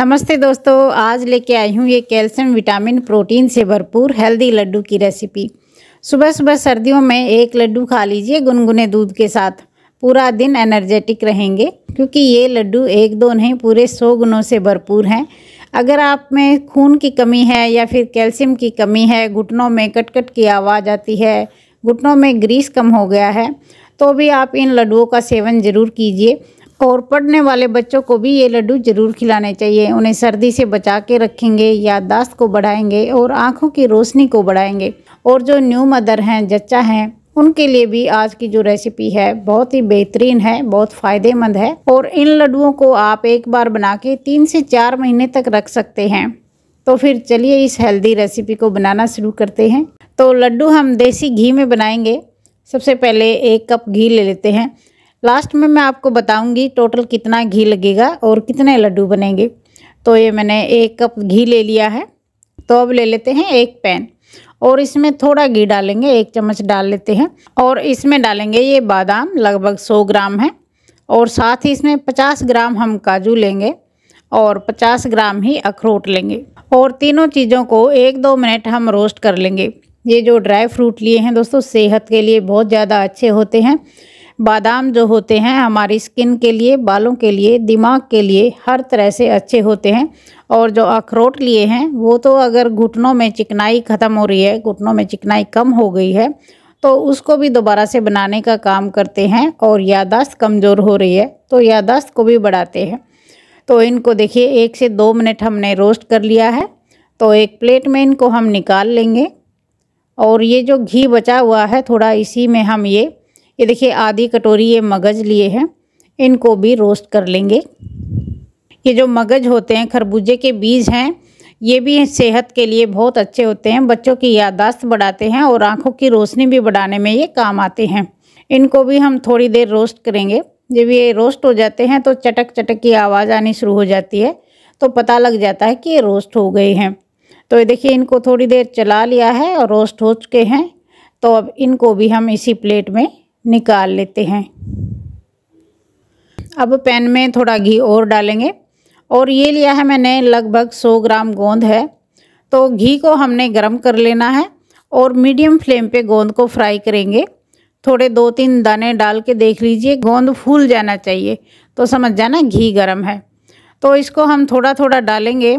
नमस्ते दोस्तों आज लेके आई हूँ ये कैल्शियम विटामिन प्रोटीन से भरपूर हेल्दी लड्डू की रेसिपी सुबह सुबह सर्दियों में एक लड्डू खा लीजिए गुनगुने दूध के साथ पूरा दिन एनर्जेटिक रहेंगे क्योंकि ये लड्डू एक दो नहीं पूरे सौ गुणों से भरपूर हैं अगर आप में खून की कमी है या फिर कैल्शियम की कमी है घुटनों में कटकट की आवाज़ आती है घुटनों में ग्रीस कम हो गया है तो भी आप इन लड्डुओं का सेवन ज़रूर कीजिए और पढ़ने वाले बच्चों को भी ये लड्डू ज़रूर खिलाने चाहिए उन्हें सर्दी से बचा के रखेंगे याददाश्त को बढ़ाएंगे और आँखों की रोशनी को बढ़ाएंगे और जो न्यू मदर हैं जच्चा हैं उनके लिए भी आज की जो रेसिपी है बहुत ही बेहतरीन है बहुत फ़ायदेमंद है और इन लड्डुओं को आप एक बार बना के तीन से चार महीने तक रख सकते हैं तो फिर चलिए इस हेल्दी रेसिपी को बनाना शुरू करते हैं तो लड्डू हम देसी घी में बनाएंगे सबसे पहले एक कप घी ले लेते हैं लास्ट में मैं आपको बताऊंगी टोटल कितना घी लगेगा और कितने लड्डू बनेंगे तो ये मैंने एक कप घी ले लिया है तो अब ले लेते हैं एक पैन और इसमें थोड़ा घी डालेंगे एक चम्मच डाल लेते हैं और इसमें डालेंगे ये बादाम लगभग 100 ग्राम है और साथ ही इसमें 50 ग्राम हम काजू लेंगे और 50 ग्राम ही अखरोट लेंगे और तीनों चीज़ों को एक दो मिनट हम रोस्ट कर लेंगे ये जो ड्राई फ्रूट लिए हैं दोस्तों सेहत के लिए बहुत ज़्यादा अच्छे होते हैं बादाम जो होते हैं हमारी स्किन के लिए बालों के लिए दिमाग के लिए हर तरह से अच्छे होते हैं और जो अखरोट लिए हैं वो तो अगर घुटनों में चिकनाई ख़त्म हो रही है घुटनों में चिकनाई कम हो गई है तो उसको भी दोबारा से बनाने का काम करते हैं और यादाश्त कमज़ोर हो रही है तो यादाश्त को भी बढ़ाते हैं तो इनको देखिए एक से दो मिनट हमने रोस्ट कर लिया है तो एक प्लेट में इनको हम निकाल लेंगे और ये जो घी बचा हुआ है थोड़ा इसी में हम ये ये देखिए आधी कटोरी ये मगज़ लिए हैं इनको भी रोस्ट कर लेंगे ये जो मगज़ होते हैं खरबूजे के बीज हैं ये भी सेहत के लिए बहुत अच्छे होते हैं बच्चों की याददाश्त बढ़ाते हैं और आँखों की रोशनी भी बढ़ाने में ये काम आते हैं इनको भी हम थोड़ी देर रोस्ट करेंगे जब ये रोस्ट हो जाते हैं तो चटक चटक की आवाज़ आनी शुरू हो जाती है तो पता लग जाता है कि ये रोस्ट हो गए हैं तो ये देखिए इनको थोड़ी देर चला लिया है और रोस्ट हो चुके हैं तो अब इनको भी हम इसी प्लेट में निकाल लेते हैं अब पैन में थोड़ा घी और डालेंगे और ये लिया है मैंने लगभग 100 ग्राम गोंद है तो घी को हमने गरम कर लेना है और मीडियम फ्लेम पे गोंद को फ्राई करेंगे थोड़े दो तीन दाने डाल के देख लीजिए गोंद फूल जाना चाहिए तो समझ जाना घी गरम है तो इसको हम थोड़ा थोड़ा डालेंगे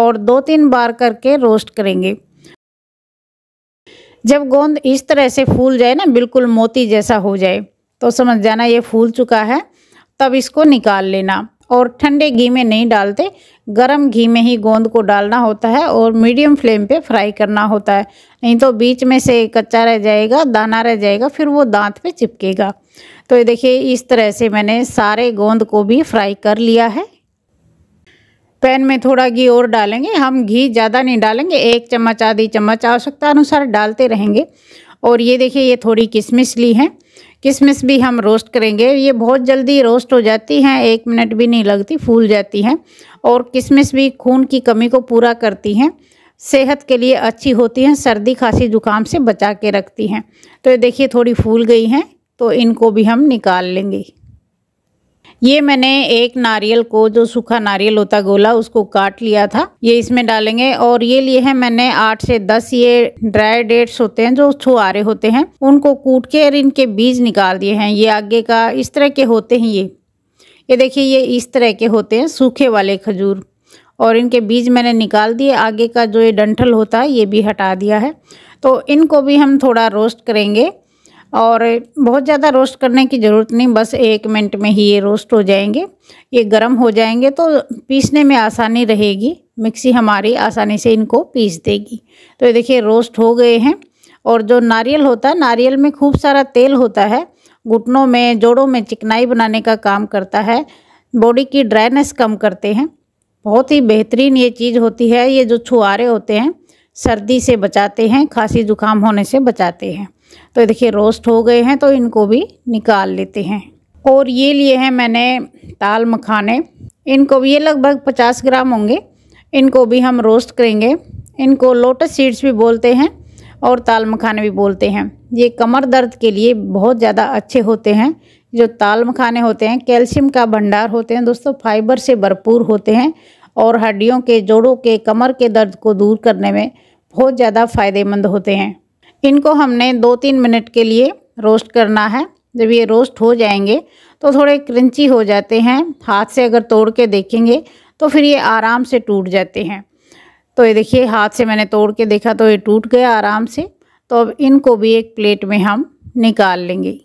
और दो तीन बार करके रोस्ट करेंगे जब गोंद इस तरह से फूल जाए ना बिल्कुल मोती जैसा हो जाए तो समझ जाना ये फूल चुका है तब इसको निकाल लेना और ठंडे घी में नहीं डालते गरम घी में ही गोंद को डालना होता है और मीडियम फ्लेम पे फ्राई करना होता है नहीं तो बीच में से कच्चा रह जाएगा दाना रह जाएगा फिर वो दांत पे चिपकेगा तो ये देखिए इस तरह से मैंने सारे गोंद को भी फ्राई कर लिया है पैन में थोड़ा घी और डालेंगे हम घी ज़्यादा नहीं डालेंगे एक चम्मच आधी चम्मच आवश्यकता अनुसार डालते रहेंगे और ये देखिए ये थोड़ी किशमिश ली है किशमिश भी हम रोस्ट करेंगे ये बहुत जल्दी रोस्ट हो जाती हैं एक मिनट भी नहीं लगती फूल जाती हैं और किशमिश भी खून की कमी को पूरा करती हैं सेहत के लिए अच्छी होती हैं सर्दी खांसी जुकाम से बचा के रखती हैं तो ये देखिए थोड़ी फूल गई हैं तो इनको भी हम निकाल लेंगे ये मैंने एक नारियल को जो सूखा नारियल होता गोला उसको काट लिया था ये इसमें डालेंगे और ये लिए हैं मैंने आठ से दस ये ड्राई डेट्स होते हैं जो छुआरे होते हैं उनको कूट के और इनके बीज निकाल दिए हैं ये आगे का इस तरह के होते हैं ये ये देखिए ये इस तरह के होते हैं सूखे वाले खजूर और इनके बीज मैंने निकाल दिए आगे का जो ये डंठल होता है ये भी हटा दिया है तो इनको भी हम थोड़ा रोस्ट करेंगे और बहुत ज़्यादा रोस्ट करने की ज़रूरत नहीं बस एक मिनट में ही ये रोस्ट हो जाएंगे ये गर्म हो जाएंगे तो पीसने में आसानी रहेगी मिक्सी हमारी आसानी से इनको पीस देगी तो ये देखिए रोस्ट हो गए हैं और जो नारियल होता है नारियल में खूब सारा तेल होता है घुटनों में जोड़ों में चिकनाई बनाने का काम करता है बॉडी की ड्राइनेस कम करते हैं बहुत ही बेहतरीन ये चीज़ होती है ये जो छुआरे होते हैं सर्दी से बचाते हैं खांसी जुकाम होने से बचाते हैं तो देखिए रोस्ट हो गए हैं तो इनको भी निकाल लेते हैं और ये लिए हैं मैंने दाल मखाने इनको भी ये लगभग पचास ग्राम होंगे इनको भी हम रोस्ट करेंगे इनको लोटस सीड्स भी बोलते हैं और ताल मखाने भी बोलते हैं ये कमर दर्द के लिए बहुत ज़्यादा अच्छे होते हैं जो ताल मखाने होते हैं कैल्शियम का भंडार होते हैं दोस्तों फाइबर से भरपूर होते हैं और हड्डियों के जोड़ों के कमर के दर्द को दूर करने में बहुत ज़्यादा फ़ायदेमंद होते हैं इनको हमने दो तीन मिनट के लिए रोस्ट करना है जब ये रोस्ट हो जाएंगे तो थोड़े क्रंची हो जाते हैं हाथ से अगर तोड़ के देखेंगे तो फिर ये आराम से टूट जाते हैं तो ये देखिए हाथ से मैंने तोड़ के देखा तो ये टूट गया आराम से तो अब इनको भी एक प्लेट में हम निकाल लेंगे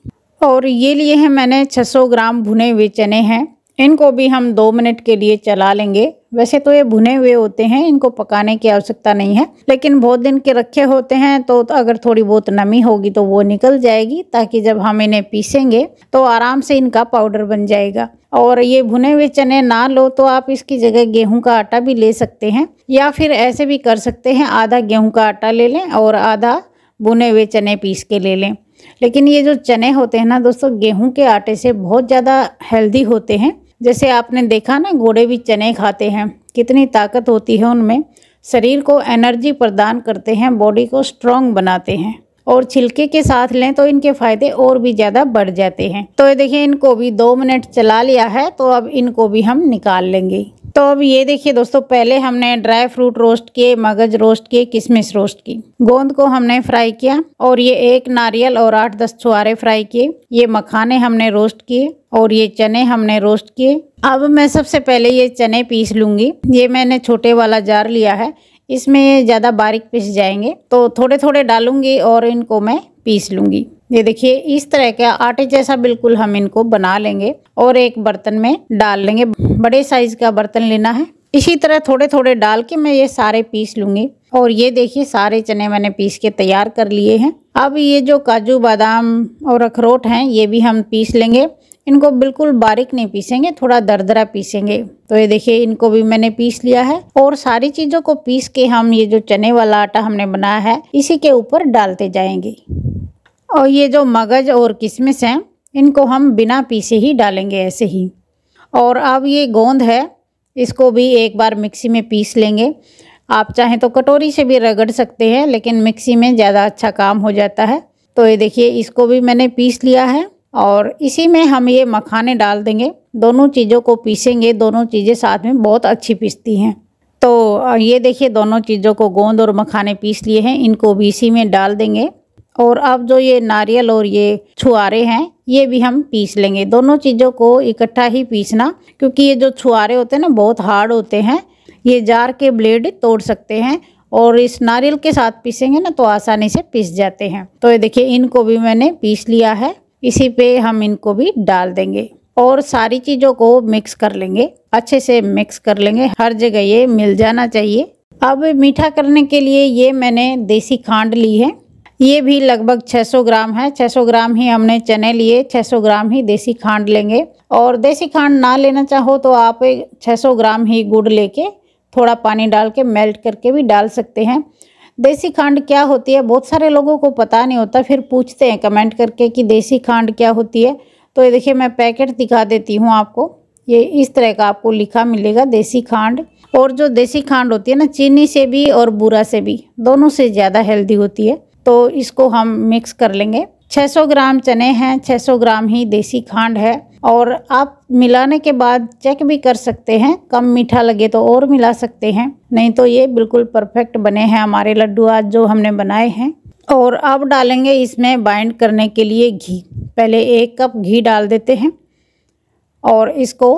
और ये लिए हैं मैंने 600 ग्राम भुने हुए चने हैं इनको भी हम दो मिनट के लिए चला लेंगे वैसे तो ये भुने हुए होते हैं इनको पकाने की आवश्यकता नहीं है लेकिन बहुत दिन के रखे होते हैं तो अगर थोड़ी बहुत नमी होगी तो वो निकल जाएगी ताकि जब हम इन्हें पीसेंगे तो आराम से इनका पाउडर बन जाएगा और ये भुने हुए चने ना लो तो आप इसकी जगह गेहूं का आटा भी ले सकते हैं या फिर ऐसे भी कर सकते हैं आधा गेहूँ का आटा ले लें और आधा भुने हुए चने पीस के ले लें लेकिन ये जो चने होते हैं ना दोस्तों गेहूं के आटे से बहुत ज़्यादा हेल्दी होते हैं जैसे आपने देखा ना घोड़े भी चने खाते हैं कितनी ताकत होती है उनमें शरीर को एनर्जी प्रदान करते हैं बॉडी को स्ट्रॉन्ग बनाते हैं और छिलके के साथ लें तो इनके फायदे और भी ज़्यादा बढ़ जाते हैं तो ये देखिए इनको भी दो मिनट चला लिया है तो अब इनको भी हम निकाल लेंगे तो अब ये देखिए दोस्तों पहले हमने ड्राई फ्रूट रोस्ट किए मगज रोस्ट किए किशमिश रोस्ट की गोंद को हमने फ्राई किया और ये एक नारियल और आठ दस छुआरे फ्राई किए ये मखाने हमने रोस्ट किए और ये चने हमने रोस्ट किए अब मैं सबसे पहले ये चने पीस लूंगी ये मैंने छोटे वाला जार लिया है इसमें ज़्यादा बारीक पीस जाएंगे तो थोड़े थोड़े डालूंगी और इनको मैं पीस लूँगी ये देखिए इस तरह के आटे जैसा बिल्कुल हम इनको बना लेंगे और एक बर्तन में डाल लेंगे बड़े साइज का बर्तन लेना है इसी तरह थोड़े थोड़े डाल के मैं ये सारे पीस लूँगी और ये देखिए सारे चने मैंने पीस के तैयार कर लिए हैं अब ये जो काजू बादाम और अखरोट हैं ये भी हम पीस लेंगे इनको बिल्कुल बारीक नहीं पीसेंगे थोड़ा दरदरा पीसेंगे तो ये देखिए इनको भी मैंने पीस लिया है और सारी चीज़ों को पीस के हम ये जो चने वाला आटा हमने बनाया है इसी के ऊपर डालते जाएंगे और ये जो मगज़ और किशमिश हैं इनको हम बिना पीसे ही डालेंगे ऐसे ही और अब ये गोंद है इसको भी एक बार मिक्सी में पीस लेंगे आप चाहें तो कटोरी से भी रगड़ सकते हैं लेकिन मिक्सी में ज़्यादा अच्छा काम हो जाता है तो ये देखिए इसको भी मैंने पीस लिया है और इसी में हम ये मखाने डाल देंगे दोनों चीज़ों को पीसेंगे दोनों चीज़ें साथ में बहुत अच्छी पीसती हैं तो ये देखिए दोनों चीज़ों को गोंद और मखाने पीस लिए हैं इनको भी इसी में डाल देंगे और अब जो ये नारियल और ये छुआरे हैं ये भी हम पीस लेंगे दोनों चीज़ों को इकट्ठा ही पीसना क्योंकि ये जो छुआरे होते हैं ना बहुत हार्ड होते हैं ये जार के ब्लेड तोड़ सकते हैं और इस नारियल के साथ पीसेंगे ना तो आसानी से पीस जाते हैं तो ये देखिए इनको भी मैंने पीस लिया है इसी पे हम इनको भी डाल देंगे और सारी चीज़ों को मिक्स कर लेंगे अच्छे से मिक्स कर लेंगे हर जगह ये मिल जाना चाहिए अब मीठा करने के लिए ये मैंने देसी खांड ली है ये भी लगभग 600 ग्राम है 600 ग्राम ही हमने चने लिए 600 ग्राम ही देसी खांड लेंगे और देसी खांड ना लेना चाहो तो आप 600 ग्राम ही गुड़ लेके थोड़ा पानी डाल के मेल्ट करके भी डाल सकते हैं देसी खांड क्या होती है बहुत सारे लोगों को पता नहीं होता फिर पूछते हैं कमेंट करके कि देसी खांड क्या होती है तो ये देखिए मैं पैकेट दिखा देती हूँ आपको ये इस तरह का आपको लिखा मिलेगा देसी खांड और जो देसी खांड होती है ना चीनी से भी और बूरा से भी दोनों से ज़्यादा हेल्दी होती है तो इसको हम मिक्स कर लेंगे 600 ग्राम चने हैं 600 ग्राम ही देसी खांड है और आप मिलाने के बाद चेक भी कर सकते हैं कम मीठा लगे तो और मिला सकते हैं नहीं तो ये बिल्कुल परफेक्ट बने हैं हमारे लड्डू आज जो हमने बनाए हैं और अब डालेंगे इसमें बाइंड करने के लिए घी पहले एक कप घी डाल देते हैं और इसको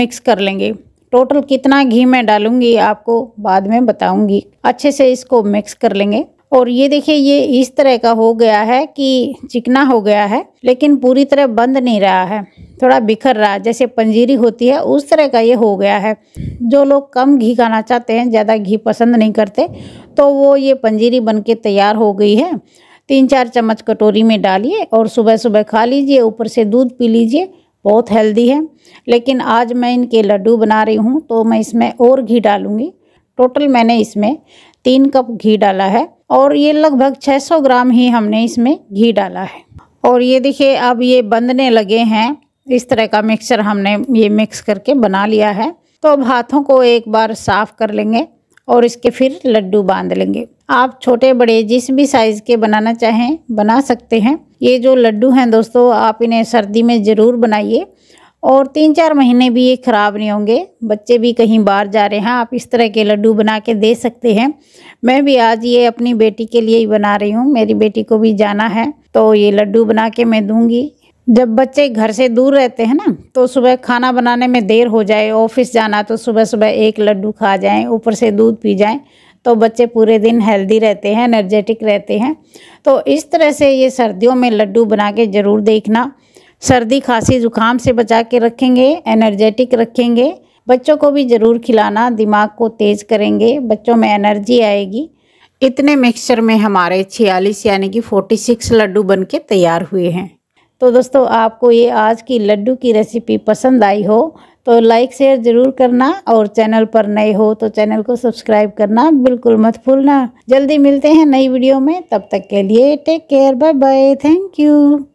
मिक्स कर लेंगे टोटल कितना घी मैं डालूंगी आपको बाद में बताऊंगी अच्छे से इसको मिक्स कर लेंगे और ये देखिए ये इस तरह का हो गया है कि चिकना हो गया है लेकिन पूरी तरह बंद नहीं रहा है थोड़ा बिखर रहा है जैसे पंजीरी होती है उस तरह का ये हो गया है जो लोग कम घी खाना चाहते हैं ज़्यादा घी पसंद नहीं करते तो वो ये पंजीरी बन के तैयार हो गई है तीन चार चम्मच कटोरी में डालिए और सुबह सुबह खा लीजिए ऊपर से दूध पी लीजिए बहुत हेल्दी है लेकिन आज मैं इनके लड्डू बना रही हूँ तो मैं इसमें और घी डालूँगी टोटल मैंने इसमें तीन कप घी डाला है और ये लगभग 600 ग्राम ही हमने इसमें घी डाला है और ये देखिए अब ये बंधने लगे हैं इस तरह का मिक्सचर हमने ये मिक्स करके बना लिया है तो अब हाथों को एक बार साफ़ कर लेंगे और इसके फिर लड्डू बांध लेंगे आप छोटे बड़े जिस भी साइज़ के बनाना चाहें बना सकते हैं ये जो लड्डू हैं दोस्तों आप इन्हें सर्दी में ज़रूर बनाइए और तीन चार महीने भी ये ख़राब नहीं होंगे बच्चे भी कहीं बाहर जा रहे हैं आप इस तरह के लड्डू बना के दे सकते हैं मैं भी आज ये अपनी बेटी के लिए ही बना रही हूँ मेरी बेटी को भी जाना है तो ये लड्डू बना के मैं दूँगी जब बच्चे घर से दूर रहते हैं ना तो सुबह खाना बनाने में देर हो जाए ऑफिस जाना तो सुबह सुबह एक लड्डू खा जाएं ऊपर से दूध पी जाएं तो बच्चे पूरे दिन हेल्दी रहते हैं एनर्जेटिक रहते हैं तो इस तरह से ये सर्दियों में लड्डू बना के ज़रूर देखना सर्दी खांसी ज़ुकाम से बचा के रखेंगे एनर्जेटिक रखेंगे बच्चों को भी ज़रूर खिलाना दिमाग को तेज़ करेंगे बच्चों में एनर्जी आएगी इतने मिक्सचर में हमारे छियालीस यानी कि फोर्टी सिक्स लड्डू बन के तैयार हुए हैं तो दोस्तों आपको ये आज की लड्डू की रेसिपी पसंद आई हो तो लाइक शेयर ज़रूर करना और चैनल पर नए हो तो चैनल को सब्सक्राइब करना बिल्कुल मत भूलना जल्दी मिलते हैं नई वीडियो में तब तक के लिए take care bye bye thank you